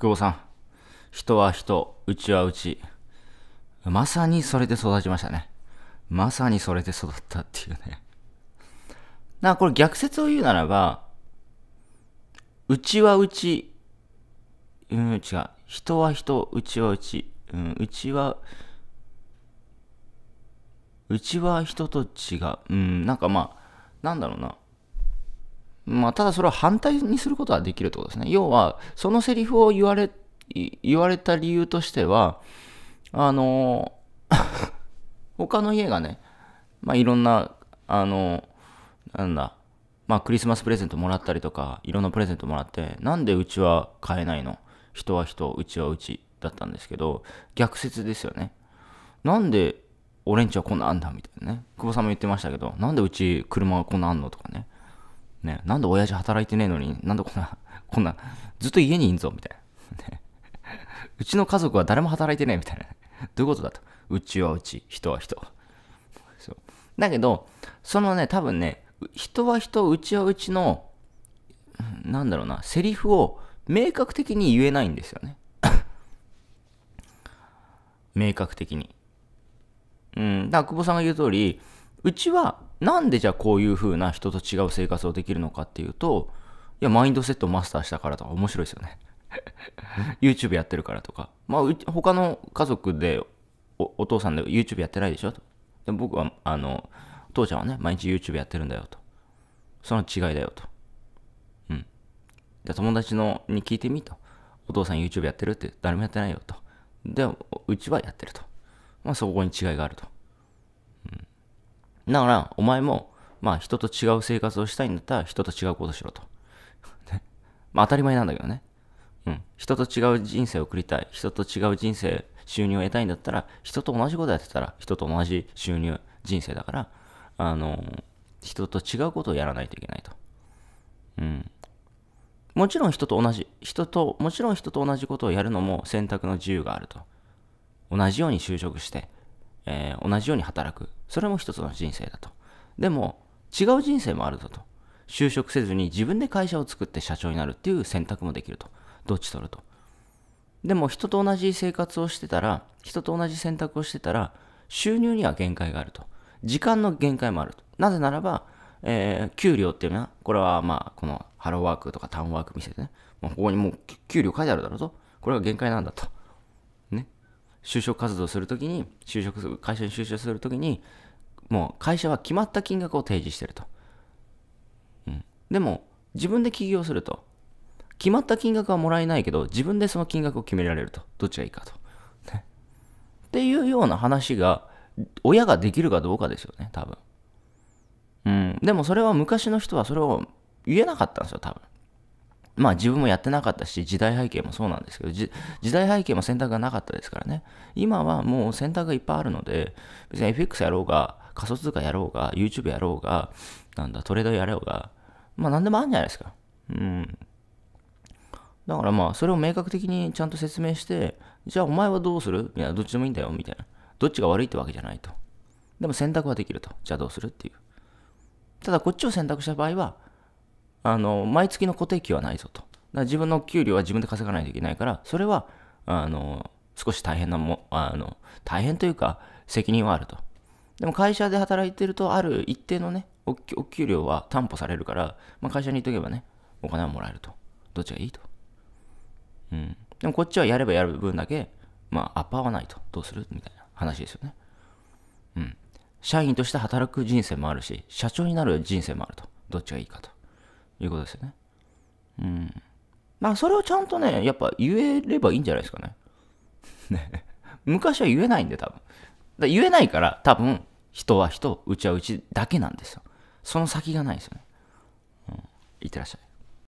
久保さん、人は人、うちはうち。まさにそれで育ちましたね。まさにそれで育ったっていうね。な、これ逆説を言うならば、うちはうち、うん、違う。人は人、うちはうち、うん、うちは、うちは人と違う。うん、なんかまあ、なんだろうな。まあ、ただそれは反対にすることはできるってことですね。要は、そのセリフを言われ、言われた理由としては、あの、他の家がね、まあ、いろんな、あの、なんだ、まあ、クリスマスプレゼントもらったりとか、いろんなプレゼントもらって、なんでうちは買えないの人は人、うちはうちだったんですけど、逆説ですよね。なんで、俺んちはこんなあんだみたいなね。久保さんも言ってましたけど、なんでうち車がこんなあんのとかね。ね、なんで親父働いてねえのに、なんでこんな、こんな、ずっと家にいんぞ、みたいな。ね、うちの家族は誰も働いてねえ、みたいな。どういうことだと。うちはうち、人は人。そうだけど、そのね、多分ね、人は人、うちはうちの、なんだろうな、セリフを明確的に言えないんですよね。明確的に。うん、だから久保さんが言う通り、うちはなんでじゃあこういう風な人と違う生活をできるのかっていうと、いや、マインドセットをマスターしたからとか面白いですよね。YouTube やってるからとか。まあ、他の家族でお、お父さんで YouTube やってないでしょと。で僕は、あの、父ちゃんはね、毎日 YouTube やってるんだよと。その違いだよと。うん。じゃ友達のに聞いてみと。お父さん YouTube やってるって誰もやってないよと。で、うちはやってると。まあそこに違いがあると。だから、お前も、まあ、人と違う生活をしたいんだったら、人と違うことしろと。まあ、当たり前なんだけどね。うん。人と違う人生を送りたい。人と違う人生、収入を得たいんだったら、人と同じことやってたら、人と同じ収入、人生だから、あの、人と違うことをやらないといけないと。うん。もちろん人と同じ、人と、もちろん人と同じことをやるのも選択の自由があると。同じように就職して、えー、同じように働く。それも一つの人生だと。でも、違う人生もあるぞと。就職せずに自分で会社を作って社長になるっていう選択もできると。どっち取ると。でも人と同じ生活をしてたら、人と同じ選択をしてたら、収入には限界があると。時間の限界もあると。なぜならば、えー、給料っていうのは、これはまあ、このハローワークとかタウンワーク見せてね、ここにもう給料書いてあるだろうと。これが限界なんだと。就職活動するときに、就職、会社に就職するときに、もう会社は決まった金額を提示してると。うん。でも、自分で起業すると。決まった金額はもらえないけど、自分でその金額を決められると。どっちがいいかと。ね。っていうような話が、親ができるかどうかですよね、多分。うん。でもそれは昔の人はそれを言えなかったんですよ、多分。まあ自分もやってなかったし、時代背景もそうなんですけど、時代背景も選択がなかったですからね。今はもう選択がいっぱいあるので、別に FX やろうが、仮想通貨やろうが、YouTube やろうが、なんだ、トレードやろうが、まあ何でもあるんじゃないですか。うん。だからまあ、それを明確的にちゃんと説明して、じゃあお前はどうするみたいな、どっちでもいいんだよ、みたいな。どっちが悪いってわけじゃないと。でも選択はできると。じゃあどうするっていう。ただこっちを選択した場合は、あの、毎月の固定給はないぞと。自分の給料は自分で稼がないといけないから、それは、あの、少し大変なも、あの、大変というか、責任はあると。でも会社で働いてると、ある一定のね、お給料は担保されるから、まあ、会社にいとけばね、お金はもらえると。どっちがいいと。うん。でもこっちはやればやる分だけ、まあ、アッパーはないと。どうするみたいな話ですよね。うん。社員として働く人生もあるし、社長になる人生もあると。どっちがいいかと。いうことですよね。うん。まあ、それをちゃんとね、やっぱ言えればいいんじゃないですかね。ね。昔は言えないんで、多分。だ言えないから、多分、人は人、うちはうちだけなんですよ。その先がないですよね。うん。いってらっしゃい。